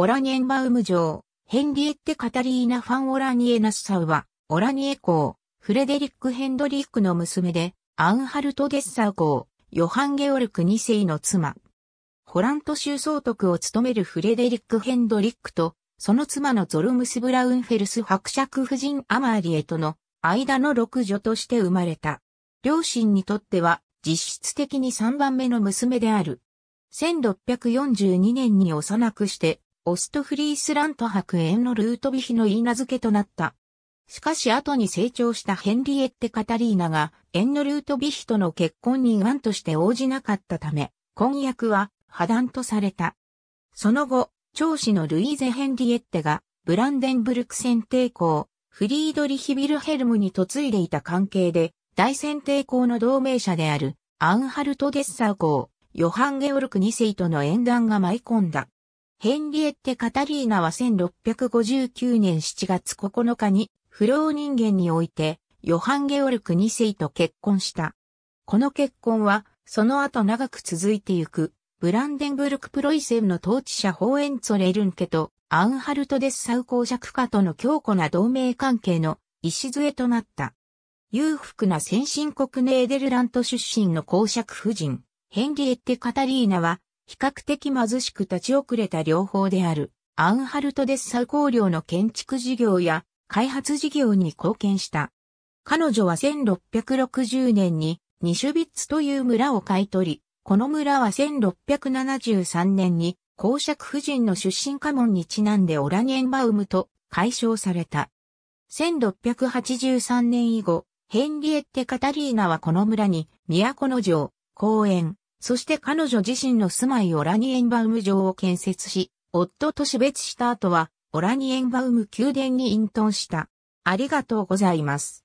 オラニエンバウム城、ヘンリエッテ・カタリーナ・ファン・オラニエ・ナッサウは、オラニエ公、フレデリック・ヘンドリックの娘で、アンハルト・デッサー公、ヨハン・ゲオルク2世の妻。ホラント州総督を務めるフレデリック・ヘンドリックと、その妻のゾルムス・ブラウンフェルス伯爵夫人アマーリエとの間の六女として生まれた。両親にとっては実質的に3番目の娘である。1642年に幼くしてオストフリースラント白縁のルートビヒの言い名付けとなった。しかし後に成長したヘンリエッテ・カタリーナが、縁のルート・ビヒとの結婚に願として応じなかったため、婚約は破談とされた。その後、長子のルイーゼ・ヘンリエッテが、ブランデンブルク選帝公、フリードリヒ・ビルヘルムに嫁いでいた関係で、大選帝公の同盟者である、アンハルト・デッサー公、ヨハン・ゲオルク2世との縁談が舞い込んだ。ヘンリエッテ・カタリーナは1659年7月9日に不老人間においてヨハン・ゲオルク2世と結婚した。この結婚はその後長く続いてゆくブランデンブルク・プロイセンの統治者ホーエンツォレ・ルンケとアンハルト・デッサウ公爵家との強固な同盟関係の礎となった。裕福な先進国ネーデルラント出身の公爵夫人、ヘンリエッテ・カタリーナは、比較的貧しく立ち遅れた両方である、アンハルト・デッサウ工業の建築事業や開発事業に貢献した。彼女は1660年にニシュビッツという村を買い取り、この村は1673年に公爵夫人の出身家紋にちなんでオラニエンバウムと解消された。1683年以後、ヘンリエッテ・カタリーナはこの村に都の城、公園、そして彼女自身の住まいオラニエンバウム城を建設し、夫と死別した後は、オラニエンバウム宮殿に隠遁した。ありがとうございます。